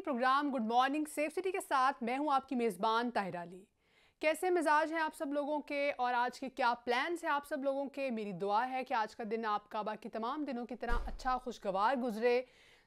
Television program good morning safe city के साथ मैं हूं आपकी मेज़बान ताहिराली कैसे मिजाज हैं आप सब लोगों के और आज के क्या प्लान्स हैं आप सब लोगों के मेरी दुआ है कि आज का दिन आपका बाकी तमाम दिनों की तरह अच्छा खुशगवार गुजरे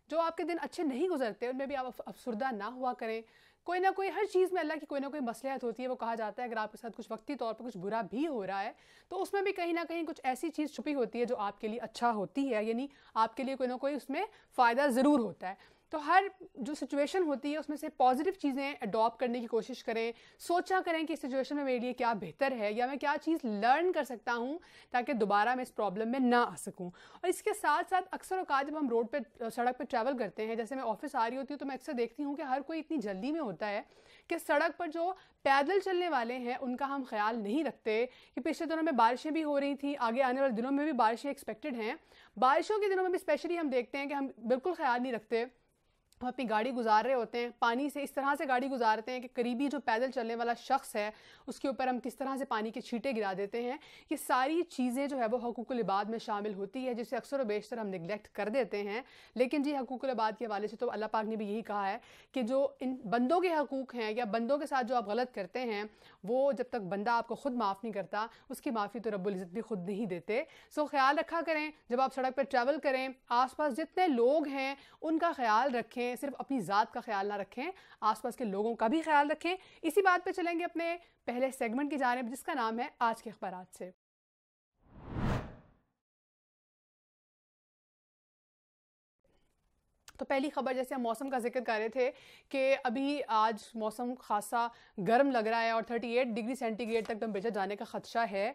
जो आपके दिन अच्छे नहीं गुजरते उनमें भी आप अफसरदा ना हुआ करें कोई ना कोई हर चीज़ में अल्लाह की कोई ना कोई मसलहत होती है वो कहा जाता है अगर आपके साथ कुछ वक्ती तौर पर कुछ बुरा भी हो रहा है तो उसमें भी कहीं ना कहीं कुछ ऐसी चीज़ छुपी होती है जो आपके लिए अच्छा होती है यानी आपके लिए कोई ना कोई उसमें फ़ायदा ज़रूर होता है तो हर जो सिचुएशन होती है उसमें से पॉजिटिव चीज़ें अडॉप्ट करने की कोशिश करें सोचा करें कि इस सिचुएशन में मेरे लिए क्या बेहतर है या मैं क्या चीज़ लर्न कर सकता हूँ ताकि दोबारा मैं इस प्रॉब्लम में ना आ सकूँ और इसके साथ साथ अक्सर अवकात जब हम रोड पर सड़क पर ट्रैवल करते हैं जैसे मैं ऑफिस आ रही होती हूँ तो मैं अक्सर देखती हूँ कि हर कोई इतनी जल्दी में होता है कि सड़क पर जो पैदल चलने वाले हैं उनका हम ख्याल नहीं रखते कि पिछले दिनों में बारिशें भी हो रही थी आगे आने वाले दिनों में भी बारिशें एक्सपेक्टेड हैं बारिशों के दिनों में भी स्पेशली हम देखते हैं कि हम बिल्कुल ख्याल नहीं रखते वो अपनी गाड़ी गुजार रहे होते हैं पानी से इस तरह से गाड़ी गुजारते हैं कि करीबी जो पैदल चलने वाला शख्स है उसके ऊपर हम किस तरह से पानी के छींटे गिरा देते हैं ये सारी चीज़ें जो है वो हकूक़ लबाद में शामिल होती है जिसे अक्सर व बेशतर हम निगलेक्ट कर देते हैं लेकिन जी हकूक़ लबाद के हवाले से तो अल्लाह पाक ने भी यही कहा है कि जो इन बंदों के हकूक़ हैं या बंदों के साथ जो आप गलत करते हैं वो जब तक बंदा आपको ख़ुद माफ़ नहीं करता उसकी माफ़ी तो रबुल्जत भी खुद नहीं देते सो ख्याल रखा करें जब आप सड़क पर ट्रैवल करें आसपास जितने लोग हैं उनका ख्याल रखें रखें सिर्फ अपनी ज़ात का ख्याल ना रखें आसपास के लोगों का भी ख्याल रखें इसी बात पर चलेंगे अपने पहले सेगमेंट की जानब जिसका नाम है आज के अखबार से तो पहली खबर जैसे हम मौसम का जिक्र कर रहे थे कि अभी आज मौसम खासा गर्म लग रहा है और 38 डिग्री सेंटीग्रेड तक टेम्परेचर जाने का खदशा है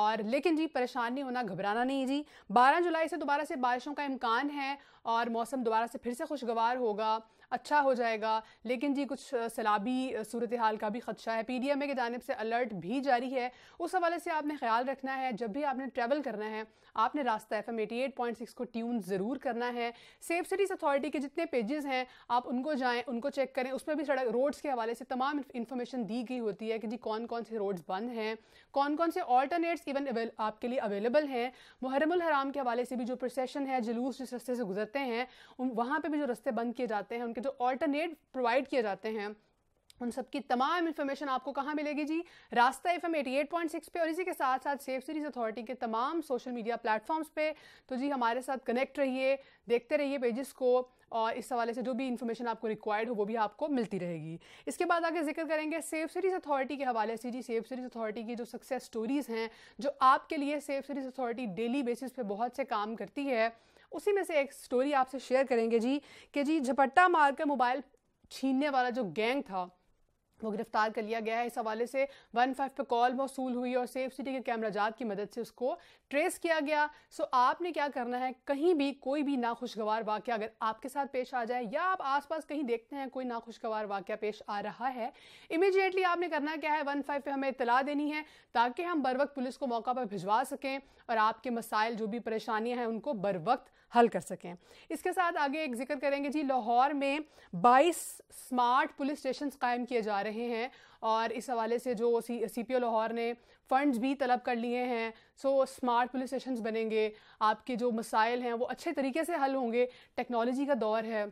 और लेकिन जी परेशान नहीं होना घबराना नहीं जी 12 जुलाई से दोबारा से बारिशों का इम्कान है और मौसम दोबारा से फिर से खुशगवार होगा अच्छा हो जाएगा लेकिन जी कुछ सैलाबी सूरत हाल का भी ख़दशा है पी डी एम ए की जानब से अलर्ट भी जारी है उस हवाले से आपने ख्याल रखना है जब भी आपने ट्रैवल करना है आपने रास्ता F M eighty eight point six को ट्यून ज़रूर करना है सेफ सिटीज़ अथॉरिटी के जितने पेजेस हैं आप उनको जाएँ उनको चेक करें उसमें भी सड़क रोड्स के हवाले से तमाम इन्फॉर्मेशन दी गई होती है कि जी कौन कौन से रोड्स बंद हैं कौन कौन से ऑल्टरनेट्स इवन आपके लिए अवेलेबल हैं मुहरम हराम के हवाले से भी जो प्रोसेशन है जुलूस जिस रस्ते से गुजरते हैं वहाँ पर भी जो रस्ते बंद किए जाते हैं उनके जो ऑल्टरनेट प्रोवाइड किए जाते हैं उन सब की तमाम इन्फॉर्मेशन आपको कहाँ मिलेगी जी रास्ता F M eighty eight point six पे और इसी के साथ साथ सेफ सीरीज अथॉरिटी के तमाम सोशल मीडिया प्लेटफॉर्म्स पे तो जी हमारे साथ कनेक्ट रहिए देखते रहिए पेजेस को और इस हवाले से जो भी इन्फॉर्मेशन आपको रिक्वायर्ड हो वो भी आपको मिलती रहेगी इसके बाद आगे जिक्र करेंगे सेफ सीरीज़ अथॉरिटी के हवाले से जी सेफ सीरीज़ अथॉरिटी की जो सक्सेस स्टोरीज़ हैं जो आपके लिए safe cities authority daily basis पे बहुत से काम करती है उसी में से एक स्टोरी आपसे शेयर करेंगे जी कि जी झपट्टा मारकर मोबाइल छीनने वाला जो गैंग था वो गिरफ्तार कर लिया गया है इस हवाले से वन फाइव पर कॉल मौसूल हुई और सेफ सिटी के कैमराजात की मदद से उसको ट्रेस किया गया सो आपने क्या करना है कहीं भी कोई भी नाखुशगवार वाक्य अगर आपके साथ पेश आ जाए या आप आसपास कहीं देखते हैं कोई नाखुशगवार वाक्य पेश आ रहा है इमिजिएटली आपने करना क्या है वन फाइव पर हमें इतला देनी है ताकि हम बर वक्त पुलिस को मौका पर भिजवा सकें और आपके मसाइल जो भी परेशानियाँ हैं उनको बर वक्त हल कर सकें इसके साथ आगे एक जिक्र करेंगे जी लाहौर में 22 स्मार्ट पुलिस स्टेशन कायम किए जा रहे हैं और इस हवाले से जो सी सी पी ओ लाहौर ने फ़ंड्स भी तलब कर लिए हैं सो स्मार्ट पुलिस स्टेशन बनेंगे आपके जो मसाइल हैं वो अच्छे तरीके से हल होंगे टेक्नोलॉजी का दौर है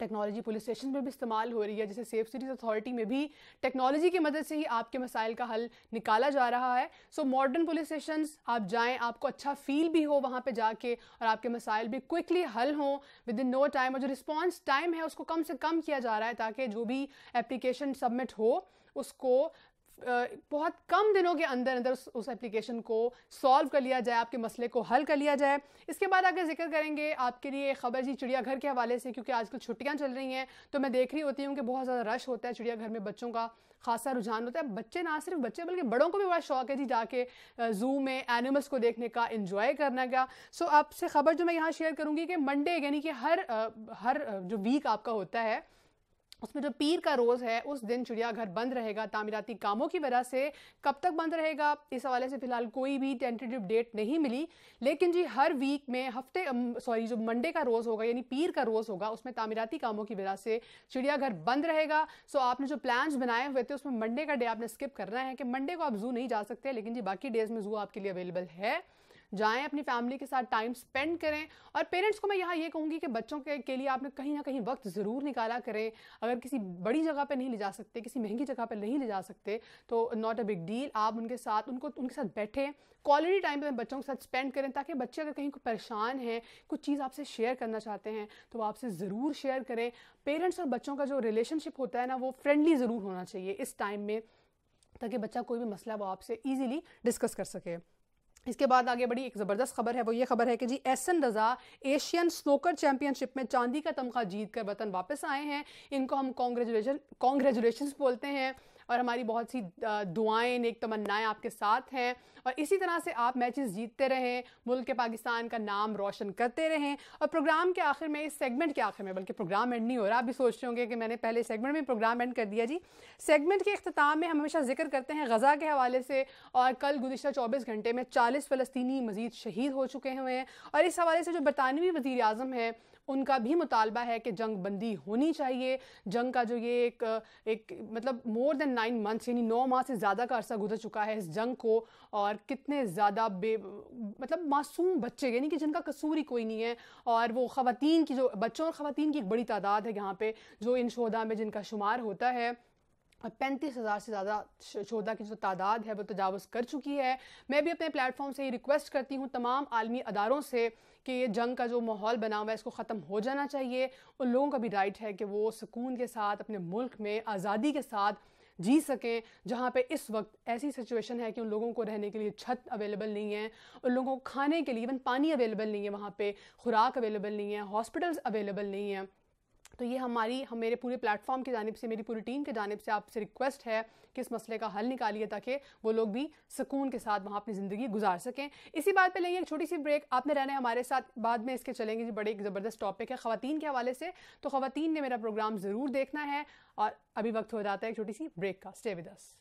टेक्नोलॉजी पुलिस स्टेशन में भी इस्तेमाल हो रही है जैसे सेफ सिटीज़ अथॉरिटी में भी टेक्नोलॉजी की मदद से ही आपके मसाइल का हल निकाला जा रहा है सो मॉडर्न पुलिस स्टेशन आप जाएँ आपको अच्छा फील भी हो वहाँ पर जाके और आपके मसाइल भी क्विकली हल हों विद इन नो टाइम और जो रिस्पॉन्स टाइम है उसको कम से कम किया जा रहा है ताकि जो भी एप्लीकेशन सबमिट हो उसको बहुत कम दिनों के अंदर अंदर उस एप्लीकेशन को सॉल्व कर लिया जाए आपके मसले को हल कर लिया जाए इसके बाद अगर जिक्र करेंगे आपके लिए खबर जी चिड़ियाघर के हवाले से क्योंकि आजकल छुट्टियाँ चल रही हैं तो मैं देख रही होती हूँ कि बहुत ज़्यादा रश होता है चिड़ियाघर में बच्चों का खासा रुझान होता है बच्चे ना सिर्फ बच्चे बल्कि बड़ों को भी बड़ा शौक है जी जाके जू में एनिमल्स को देखने का इंजॉय करने का सो आपसे खबर जो मैं यहाँ शेयर करूँगी कि मंडे यानी कि हर हर जो वीक आपका होता है उसमें जो पीर का रोज़ है उस दिन चिड़ियाघर बंद रहेगा तामीराती कामों की वजह से कब तक बंद रहेगा इस हवाले से फ़िलहाल कोई भी टेंटेटिव डेट नहीं मिली लेकिन जी हर वीक में हफ्ते सॉरी जो मंडे का रोज़ होगा यानी पीर का रोज़ होगा उसमें तामीराती कामों की वजह से चिड़ियाघर बंद रहेगा सो आपने जो प्लान बनाए हुए थे उसमें मंडे का डे आपने स्किप करना है कि मंडे को आप जू नहीं जा सकते लेकिन जी बाकी डेज़ में जू आपके लिए अवेलेबल है जाएं अपनी फैमिली के साथ टाइम स्पेंड करें और पेरेंट्स को मैं यहाँ ये कहूँगी कि बच्चों के, के लिए आपने कहीं ना कहीं वक्त ज़रूर निकाला करें अगर किसी बड़ी जगह पर नहीं ले जा सकते किसी महंगी जगह पर नहीं ले जा सकते तो नॉट अ बिग डील आप उनके साथ उनको उनके साथ बैठें क्वालिटी टाइम पर बच्चों के साथ स्पेंड करें ताकि बच्चे अगर कहीं परेशान हैं कुछ चीज़ आपसे शेयर करना चाहते हैं तो आपसे ज़रूर शेयर करें पेरेंट्स और बच्चों का जो रिलेशनशिप होता है ना वो फ्रेंडली ज़रूर होना चाहिए इस टाइम में ताकि बच्चा कोई भी मसला वो आपसे ईजिली डिस्कस कर सके इसके बाद आगे बड़ी एक ज़बरदस्त खबर है वो ये खबर है कि G S N Raza Asian snooker championship में चांदी का तमगा जीत कर वतन वापस आए हैं इनको हम कॉन्ग्रेचुलेशन कॉन्ग्रेचुलेशन बोलते हैं और हमारी बहुत सी दुआएं नेक तमन्नाएं आपके साथ हैं और इसी तरह से आप मैचेस जीतते रहें मुल्क के पाकिस्तान का नाम रोशन करते रहें और प्रोग्राम के आखिर में इस सेगमेंट के आखिर में बल्कि प्रोग्राम एंड नहीं हो रहा आप भी सोच रहे होंगे कि मैंने पहले सेगमेंट में प्रोग्राम एंड कर दिया जी सेगमेंट के अख्ताम में हम हमेशा जिक्र करते हैं गज़ा के हवाले से और कल गुजशत चौबीस घंटे में चालीस फ़लस्तनी मजीद शहीद हो चुके हुए हैं और इस हवाले से जो बरतानवी वजी अजम हैं उनका भी मुतालबा है कि जंग बंदी होनी चाहिए जंग का जो ये एक एक मतलब मोर देन नाइन मंथ्स यानी नौ माह से ज़्यादा का अरसा गुजर चुका है इस जंग को और कितने ज़्यादा बे मतलब मासूम बच्चे यानी कि जिनका कसूर ही कोई नहीं है और वो ख़वान की जो बच्चों और ख़वान की एक बड़ी तादाद है यहाँ पर जो इन शहदा में जिनका शुमार होता है पैंतीस हज़ार से ज़्यादा शोधा की जो तादाद है वो तजावज़ कर चुकी है मैं भी अपने प्लेटफॉर्म से ये रिक्वेस्ट करती हूँ तमाम आलमी अदारों से कि ये जंग का जो माहौल बना हुआ है इसको ख़त्म हो जाना चाहिए उन लोगों का भी राइट है कि वो सुकून के साथ अपने मुल्क में आज़ादी के साथ जी सकें जहाँ पे इस वक्त ऐसी सिचुएशन है कि उन लोगों को रहने के लिए छत अवेलेबल नहीं है उन लोगों को खाने के लिए इवन पानी अवेलेबल नहीं है वहाँ पे खुराक अवेलेबल नहीं है हॉस्पिटल्स अवेलेबल नहीं है तो ये हमारी हम मेरे पूरे प्लेटफॉर्म की जानब से मेरी पूरी टीम की जानब से आपसे रिक्वेस्ट है कि इस मसले का हल निकालिए ताकि वो लोग भी सुकून के साथ वहाँ अपनी ज़िंदगी गुजार सकें इसी बात पर लेंगे एक छोटी सी ब्रेक आपने रहना है हमारे साथ बाद में इसके चलेंगे जी बड़े ज़बरदस्त टॉपिक है ख़वान के हवाले से तो ख़वान ने मेरा प्रोग्राम ज़रूर देखना है और अभी वक्त हो जाता है एक छोटी सी ब्रेक का stay with us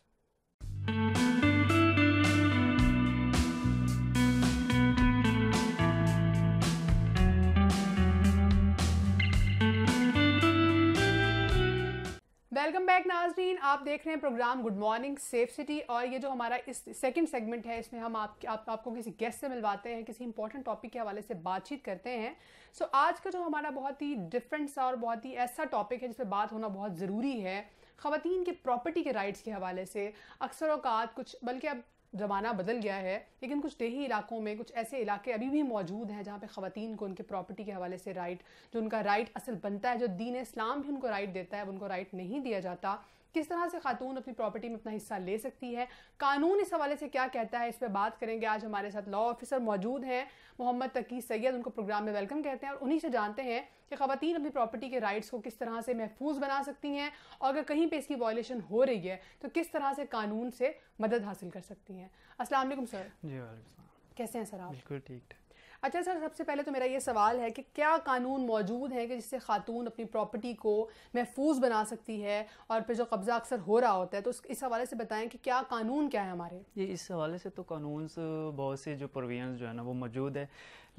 welcome back नाजरीन आप देख रहे हैं program good morning safe city और ये जो हमारा इस सेकंड सेगमेंट है इसमें हम आप, आप आपको किसी गेस्ट से मिलवाते हैं किसी इंपॉर्टेंट टॉपिक के हवाले से बातचीत करते हैं सो so, आज का जो हमारा बहुत ही डिफरेंट सा और बहुत ही ऐसा टॉपिक है जिस पर बात होना बहुत ज़रूरी है खातन के प्रॉपर्टी के राइट्स के हवाले से अक्सर अवकात कुछ बल्कि अब ज़माना बदल गया है लेकिन कुछ देही इलाकों में कुछ ऐसे इलाके अभी भी मौजूद हैं जहाँ पे ख़वान को उनके प्रॉपर्टी के हवाले से राइट जो उनका राइट असल बनता है जो दीन इस्लाम भी उनको राइट देता है उनको राइट नहीं दिया जाता किस तरह से खातून अपनी प्रॉपर्टी में अपना हिस्सा ले सकती है कानून इस हवाले से क्या कहता है इस पर बात करेंगे आज हमारे साथ लॉ ऑफिसर मौजूद हैं मोहम्मद तकी सैयद उनको प्रोग्राम में वेलकम कहते हैं और उन्हीं से जानते हैं कि खातन अपनी प्रॉपर्टी के राइट्स को किस तरह से महफूज बना सकती हैं और अगर कहीं पर इसकी वॉयलेशन हो रही है तो किस तरह से कानून से मदद हासिल कर सकती हैं असल सर जी वाले कैसे हैं सर आप बिल्कुल ठीक ठाक अच्छा सर सबसे पहले तो मेरा ये सवाल है कि क्या कानून मौजूद है कि जिससे खातून अपनी प्रॉपर्टी को महफूज बना सकती है और फिर जो कब्ज़ा अक्सर हो रहा होता है तो इस हवाले से बताएं कि क्या कानून क्या है हमारे ये इस हवाले से तो कानून बहुत से जो प्रोविजन जो है ना वो मौजूद है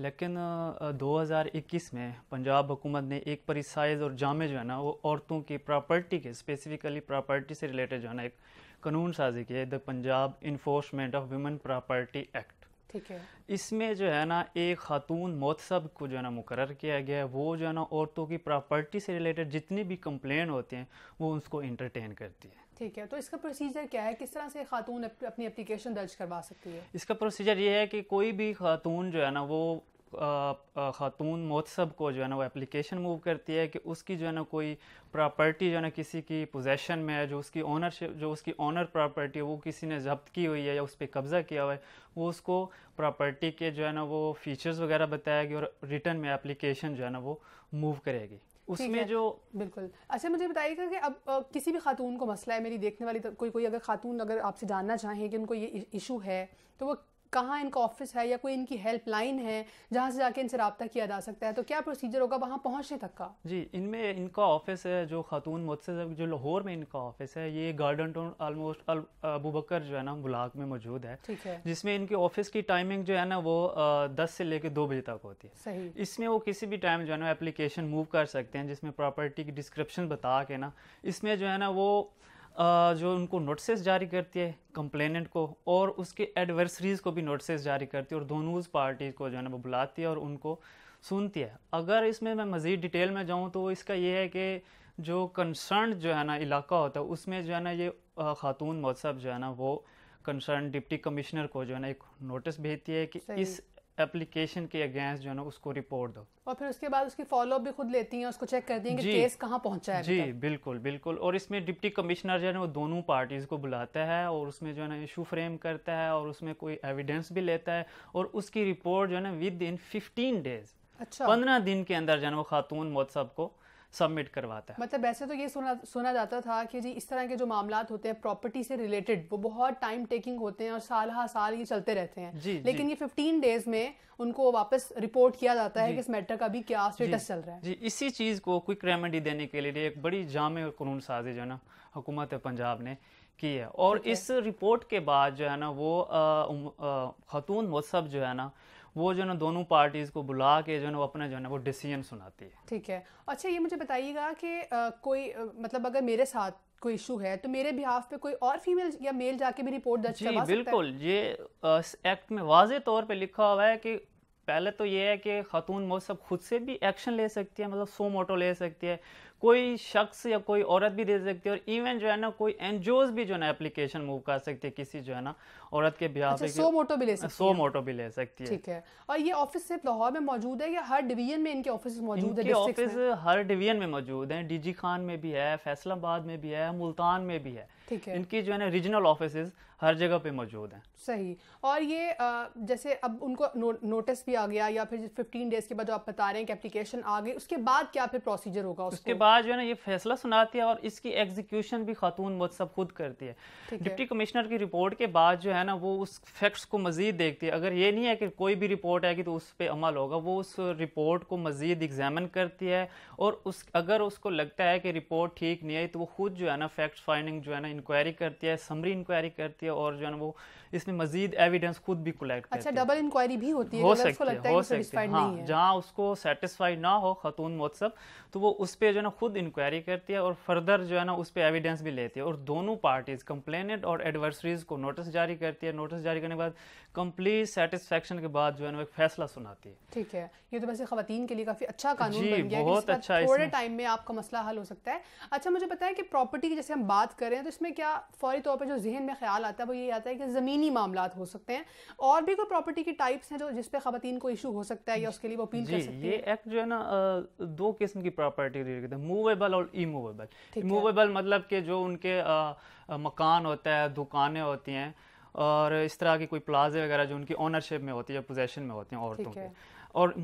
लेकिन 2021 में पंजाब हुकूमत ने एक परिसाइज और जामे जो है ना वो औरतों की प्रॉपर्टी के स्पेसिफिकली प्रॉपर्टी से रिलेटेड जो है ना एक कानून साजी की है the Punjab enforcement of women property act ठीक है इसमें जो है ना एक खातून मोतसब को जो है ना मुकर किया गया है वो जो है ना औरतों की प्रॉपर्टी से रिलेटेड जितनी भी कंप्लेन होते हैं वो उसको इंटरटेन करती है ठीक है तो इसका प्रोसीजर क्या है किस तरह से खातून अपनी एप्लीकेशन दर्ज करवा सकती है इसका प्रोसीजर ये है कि कोई भी खातून जो है ना वो ख़ातून मोतसब को जो है ना वो एप्लीकेशन मूव करती है कि उसकी जो है ना कोई प्रॉपर्टी जो है ना किसी की पोजेसन में है जो उसकी ओनरशिप जो उसकी ओनर प्रॉपर्टी है वो किसी ने जब्त की हुई है या उस पर कब्ज़ा किया हुआ है वो उसको प्रॉपर्टी के जो है ना वो फ़ीचर्स वगैरह बताएगी और रिटर्न में एप्लीकेशन जो है ना वो मूव करेगी उसमें जो बिल्कुल अच्छा मुझे बताइएगा कि अब आ, किसी भी खातून को मसला है मेरी देखने वाली तो कोई कोई अगर खातून अगर आपसे जानना चाहें कि उनको ये इशू है तो वो कहाँ इनका ऑफिस है या कोई इनकी हेल्पलाइन है जहाँ से जाके इनसे रबता किया जा सकता है तो क्या प्रोसीजर होगा वहाँ पहुँचने तक का जी इनमें इनका ऑफिस है जो खातून मुतसर जो लाहौर में इनका ऑफिस है ये गार्डन टाउन ऑलमोस्ट अबूबकर जो है ना बुलाक में मौजूद है ठीक है जिसमें इनके ऑफिस की टाइमिंग जो है ना वो दस से लेकर दो बजे तक होती है सही इसमें वो किसी भी टाइम जो है ना एप्लीकेशन मूव कर सकते हैं जिसमें प्रॉपर्टी की डिस्क्रिप्शन बता के ना इसमें जो है ना वो जो उनको नोटिस जारी करती है कंप्लेनेंट को और उसके एडवर्सरीज़ को भी नोटिस जारी करती है और दोनों पार्टी को जो है ना वो बुलाती है और उनको सुनती है अगर इसमें मैं मज़ीद डिटेल में जाऊँ तो इसका ये है कि जो कंसर्न जो है ना इलाका होता है उसमें जो है ना ये ख़ातून मौसब जो है ना वो कंसर्न डिप्टी कमिश्नर को जो है ना एक नोटिस भेजती है कि इस एप्लीकेशन के अगेंस्ट जो है ना उसको रिपोर्ट दो और फिर उसके बाद उसकी फॉलोअप भी खुद लेती हैं उसको चेक करती हैं कि केस कहाँ पहुंचा है जी बिल्कुल बिल्कुल और इसमें डिप्टी कमिश्नर जो है ना वो दोनों पार्टीज़ को बुलाता है और उसमें जो है ना इशू फ्रेम करता है और उसमें कोई एविडेंस भी लेता है और उसकी रिपोर्ट जो है ना विद इन फिफ्टीन डेज अच्छा पंद्रह दिन के अंदर जो है ना वो खातून मोहत्सब को सबमिट करवाता है मतलब वैसे तो ये सुना सुना जाता था कि जी इस तरह के जो मामला होते हैं प्रॉपर्टी से रिलेटेड वो बहुत टाइम टेकिंग होते हैं और साल हा साल ये चलते रहते हैं जी, लेकिन जी, ये फिफ्टीन डेज में उनको वापस रिपोर्ट किया जाता है कि इस मैटर का भी क्या स्टेटस चल रहा है जी इसी चीज़ को क्विक रेमेडी देने के लिए एक बड़ी जाम और कानून साजी जो है ना हुकूमत पंजाब ने की है और इस रिपोर्ट के बाद जो है ना वो खतून मौसब जो है ना वो जो ना दोनों पार्टीज को बुला के जो ना वो अपना जो है ना वो डिसीजन सुनाती है ठीक है अच्छा ये मुझे बताइएगा कि कोई मतलब अगर मेरे साथ कोई इशू है तो मेरे बिहाफ पे कोई और फीमेल या मेल जाके भी रिपोर्ट दर्ज है बिल्कुल ये एक्ट में वाज तौर पे लिखा हुआ है कि पहले तो ये है कि खातून मोसब खुद से भी एक्शन ले सकती है मतलब सो मोटो ले सकती है कोई शख्स या कोई औरत भी दे सकती है और इवन जो है ना कोई एनजीओज भी जो है ना एप्लीकेशन मूव कर सकती है किसी जो है ना औरत के ब्याह अच्छा, सो मोटो भी ले सकती सो मोटो भी ले सकती है ठीक है और ये ऑफिस सिर्फ लाहौर में मौजूद है या हर डिवीजन में इनके ऑफिस मौजूद है ऑफिस हर डिवीजन में मौजूद है डीजी खान में भी है फैसलाबाद में भी है मुल्तान में भी है ठीक है इनकी जो है ना रीजनल ऑफिस हर जगह पे मौजूद हैं सही और ये आ, जैसे अब उनको नो, नोटिस भी आ गया या फिर 15 डेज के बाद जो आप बता रहे हैं कि एप्लीकेशन आ गई उसके बाद क्या फिर प्रोसीजर होगा उसके बाद बाद जो है ना ये फैसला सुनाती है और इसकी एग्जीक्यूशन भी खातून मुतसब खुद करती है डिप्टी कमिश्नर की रिपोर्ट के बाद जो है ना वो उस फैक्ट्स को मजीद देखती है अगर ये नहीं है कि कोई भी रिपोर्ट आएगी तो उस पर अमल होगा वो उस रिपोर्ट को मजीद एग्जामिन करती है और उस अगर उसको लगता है कि रिपोर्ट ठीक नहीं आई तो वो खुद जो है ना फैक्ट फाइंडिंग जो है ना इंक्वायरी करती है समरी इंक्वायरी करती है और जो है ना वो इसमें मजीद एविडेंस खुद भी कलेक्ट अच्छा डबल इंक्वायरी भी होती है हो सकती है हो सकती है हाँ जहाँ उसको सेटिस्फाई ना हो खतून मोतसब तो वो उस पर जो है ना खुद इंक्वायरी करती है और फर्दर जो है ना उस पर एविडेंस भी लेती है और दोनों पार्टीज कंप्लेनेंट और एडवर्सरीज को नोटिस जारी करती है नोटिस जारी करने के बाद कंप्लीट सेटिस्फेक्शन के बाद जो है ना एक फैसला सुनाती है ठीक है ये तो वैसे खातन के लिए काफी अच्छा कानून बन गया बहुत अच्छा थोड़े टाइम में आपका मसला हल हो सकता है अच्छा मुझे पता है कि प्रॉपर्टी की जैसे हम बात करें तो इसमें क्या फौरी तौर पर जो जहन में ख्याल आता है वो ये आता है कि जमीन जमीनी मामला हो सकते हैं और भी कोई प्रॉपर्टी की टाइप्स हैं जो जिस पे खातन को इशू हो सकता है या उसके लिए वो अपील कर सकते ये एक्ट जो है ना दो किस्म की प्रॉपर्टी रिलेटेड मूवेबल और इमूवेबल मूवेबल मतलब के जो उनके मकान होता है दुकानें होती हैं और इस तरह की कोई प्लाजे वगैरह जो उनकी ओनरशिप में होती है पोजेशन में होती हैं औरतों की और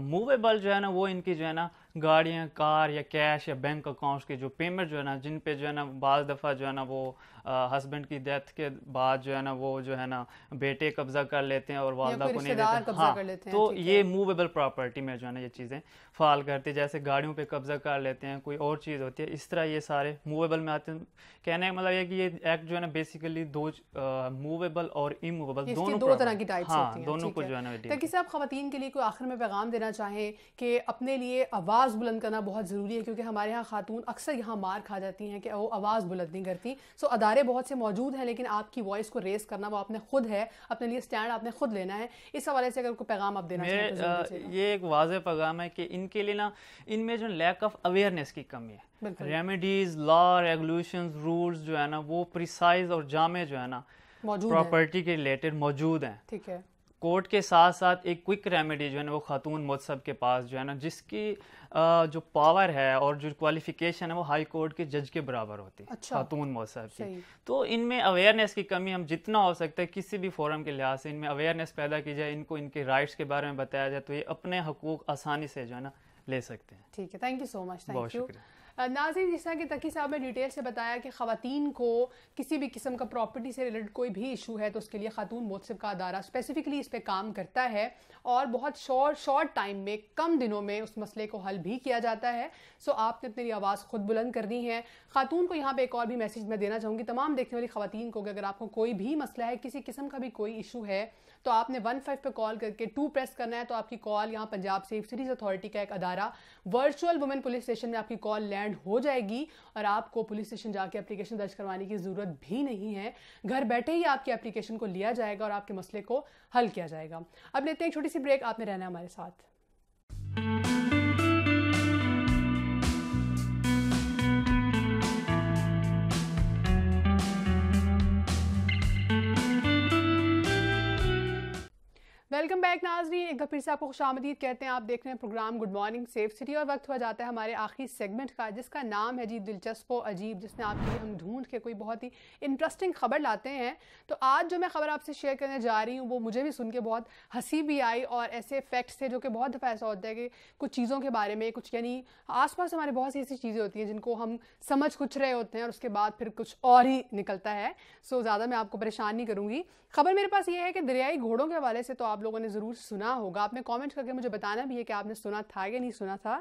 मूवेबल जो है ना वो इनकी जो है ना गाड़ियाँ कार या कैश या बैंक अकाउंट्स के जो पेमेंट जो है ना जिन पे जो है ना बाज़ दफ़ा जो है ना वो हस्बैंड की डेथ के बाद जो है ना वो जो है ना बेटे कब्ज़ा कर लेते हैं और वालदा को नहीं देते हाँ कर लेते हैं, तो ये मूवेबल प्रॉपर्टी में जो है ना ये चीज़ें फाल करती है जैसे गाड़ियों पर कब्ज़ा कर लेते हैं कोई और चीज़ होती है इस तरह ये सारे मूवेबल में आते हैं कहने का मतलब ये कि ये एक्ट जो है ना बेसिकली दो मूवेबल और इमूवेबल दोनों दो तरह की टाइप हाँ दोनों को जो है ना खातन के लिए आखिर में पैगाम देना चाहें कि अपने लिए आवाज़ बुलंद करना बहुत ज़रूरी है क्योंकि हमारे यहाँ खातून अक्सर यहाँ मार खा जाती हैं कि वो आवाज़ बुलंद नहीं करती सो अदारे बहुत से मौजूद हैं लेकिन आपकी वॉइस को रेस करना वो आपने खुद है अपने लिए स्टैंड आपने खुद लेना है इस हवाले से अगर कोई पैगाम आप देना चाहें तो ये एक वाज पैगाम है कि इनके लिए ना इनमें जो लैक ऑफ अवेयरनेस की कमी है रेमेडीज लॉ रेगुलेशन रूल्स जो है ना वो प्रिसाइज और जामे जो है ना प्रॉपर्टी के रिलेटेड मौजूद हैं ठीक है कोर्ट के साथ साथ एक क्विक रेमेडी जो है ना वो खातून मदसब के पास जो है ना जिसकी जो पावर है और जो क्वालिफिकेशन है वो हाई कोर्ट के जज के बराबर होती है अच्छा। खातून मदसब की तो इनमें अवेयरनेस की कमी हम जितना हो सकता है किसी भी फोरम के लिहाज से इनमें अवेयरनेस पैदा की जाए इनको इनके राइट्स के बारे में बताया जाए तो ये अपने हकूक आसानी से जो है ना ले सकते हैं ठीक है thank you so much thank you Nazir जिस तरह कि तकी साहब ने डिटेल से बताया कि खातन को किसी भी किस्म का प्रॉपर्टी से रिलेटेड कोई भी इशू है तो उसके लिए खातून मोतसब का अदारा स्पेसिफिकली इस पर काम करता है और बहुत शॉर्ट शॉर्ट टाइम में कम दिनों में उस मसले को हल भी किया जाता है सो आपने अपनी आवाज़ ख़ुद बुलंद करनी है खातून को यहाँ पर एक और भी मैसेज मैं देना चाहूँगी तमाम देखने वाली खातन को कि अगर आपको कोई भी मसला है किसी किस्म का भी कोई इशू है तो आपने वन फाइव पर कॉल करके टू प्रेस करना है तो आपकी कॉल यहाँ पंजाब सेफ सीरीज़ अथॉरिटी का एक अदारा वर्चुअल वुमेन पुलिस स्टेशन में आपकी कॉल लैंड बैंड हो जाएगी और आपको पुलिस स्टेशन जाके एप्लीकेशन दर्ज करवाने की ज़रूरत भी नहीं है घर बैठे ही आपकी एप्लीकेशन को लिया जाएगा और आपके मसले को हल किया जाएगा अब लेते हैं छोटी सी ब्रेक आपने रहना हमारे साथ वेलकम बैक नाजरीन एक बार फिर से आपको खुश आमदीद कहते हैं आप देख रहे हैं program good morning safe city और वक्त हो जाता है हमारे आखिरी सेगमेंट का जिसका नाम है जी दिलचस्प अजीब जिसमें आपके लिए हम ढूंढ के कोई बहुत ही इंटरेस्टिंग खबर लाते हैं तो आज जो मैं खबर आपसे शेयर करने जा रही हूँ वो मुझे भी सुन के बहुत हंसी भी आई और ऐसे फैक्ट्स थे जो कि बहुत दफ़ा ऐसा होता है कि कुछ चीज़ों के बारे में कुछ यानी आस पास हमारे बहुत सी ऐसी चीज़ें होती हैं जिनको हम समझ कुछ रहे होते हैं और उसके बाद फिर कुछ और ही निकलता है सो ज़्यादा मैं आपको परेशान नहीं करूँगी खबर मेरे पास ये है कि दरियाई घोड़ों के हवाले से तो आप लोग लोगों ने ज़रूर सुना होगा आपने कमेंट करके मुझे बताना भी है कि आपने सुना था या नहीं सुना था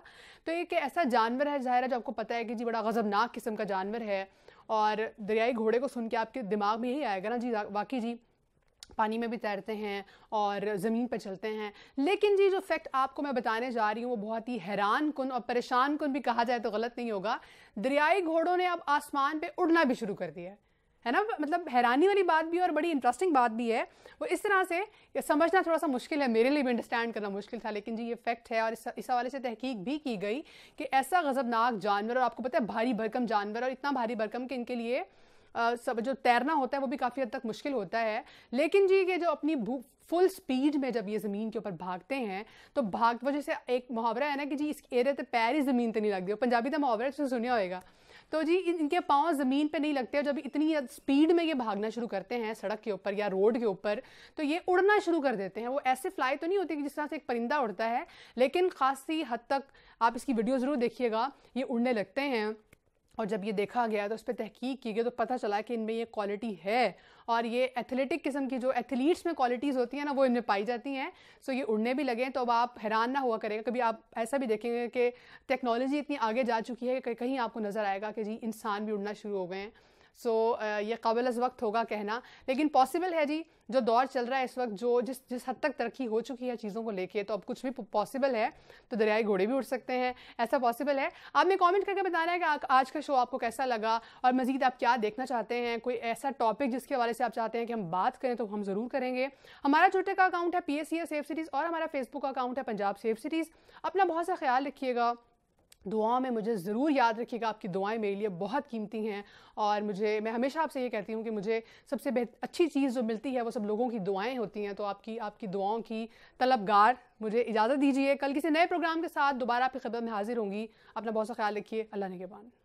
तो एक ऐसा जानवर है ज़ाहिर है जो आपको पता है कि जी बड़ा गज़बनाक किस्म का जानवर है और दरियाई घोड़े को सुन के आपके दिमाग में यही आएगा ना जी वाकई जी पानी में भी तैरते हैं और ज़मीन पर चलते हैं लेकिन जी जो फैक्ट आपको मैं बताने जा रही हूँ वो बहुत ही हैरान कन और परेशान कन भी कहा जाए तो गलत नहीं होगा दरियाई घोड़ों ने अब आसमान पर उड़ना भी शुरू कर दिया है है ना मतलब हैरानी वाली बात भी और बड़ी इंटरेस्टिंग बात भी है वो इस तरह से समझना थोड़ा सा मुश्किल है मेरे लिए भी अंडरस्टैंड करना मुश्किल था लेकिन जी ये फैक्ट है और इस, इस हवाले से तहकीक भी की गई कि ऐसा गजबनाक जानवर और आपको पता है भारी भरकम जानवर और इतना भारी भरकम कि इनके लिए सब जो तैरना होता है वो भी काफ़ी हद तक मुश्किल होता है लेकिन जी ये जो अपनी फुल स्पीड में जब ये ज़मीन के ऊपर भागते हैं तो भाग वजह से एक मुहावरा है ना कि जी इस एरिया तो पैर ही ज़मीन तो नहीं लगती पंजाबी तो मुहावरा सुनिया होएगा तो जी इनके पाँव ज़मीन पे नहीं लगते और जब इतनी स्पीड में ये भागना शुरू करते हैं सड़क के ऊपर या रोड के ऊपर तो ये उड़ना शुरू कर देते हैं वो ऐसे फ्लाई तो नहीं होती कि जिस तरह से एक परिंदा उड़ता है लेकिन खासी हद तक आप इसकी वीडियो ज़रूर देखिएगा ये उड़ने लगते हैं और जब ये देखा गया तो उस पर तहकीक की गई तो पता चला कि इनमें ये क्वालिटी है और ये एथलेटिक किस्म की जो एथलीट्स में क्वालिटीज़ होती हैं ना वो इनमें पाई जाती हैं सो ये उड़ने भी लगे तो अब आप हैरान ना हुआ करेगा कभी आप ऐसा भी देखेंगे कि टेक्नोलॉजी इतनी आगे जा चुकी है कि कहीं आपको नज़र आएगा कि जी इंसान भी उड़ना शुरू हो गए हैं सो so, uh, ये काबिल वक्त होगा कहना लेकिन पॉसिबल है जी जो दौर चल रहा है इस वक्त जो जिस जिस हद तक तरक्की हो चुकी है चीज़ों को लेके तो अब कुछ भी पॉसिबल है तो दरियाई घोड़े भी उड़ सकते हैं ऐसा पॉसिबल है आपने कमेंट करके बताना है कि आज का शो आपको कैसा लगा और मज़ीद आप क्या देखना चाहते हैं कोई ऐसा टॉपिक जिसके हवाले से आप चाहते हैं कि हम बात करें तो हम ज़रूर करेंगे हमारा ट्विटर का अकाउंट है P S C safe cities और हमारा फेसबुक का अकाउंट है पंजाब सेफ सिटीज़ अपना बहुत सा ख्याल रखिएगा दुआओं में मुझे ज़रूर याद रखिएगा आपकी दुआएं मेरे लिए बहुत कीमती हैं और मुझे मैं हमेशा आपसे ये कहती हूँ कि मुझे सबसे बेहत अच्छी चीज़ जो मिलती है वो सब लोगों की दुआएं होती हैं तो आपकी आपकी दुआओं की तलबगार मुझे इजाज़त दीजिए कल किसी नए प्रोग्राम के साथ दोबारा आपकी खबर में हाजिर होंगी अपना बहुत सा ख्याल रखिए अल्लाह ने के बाद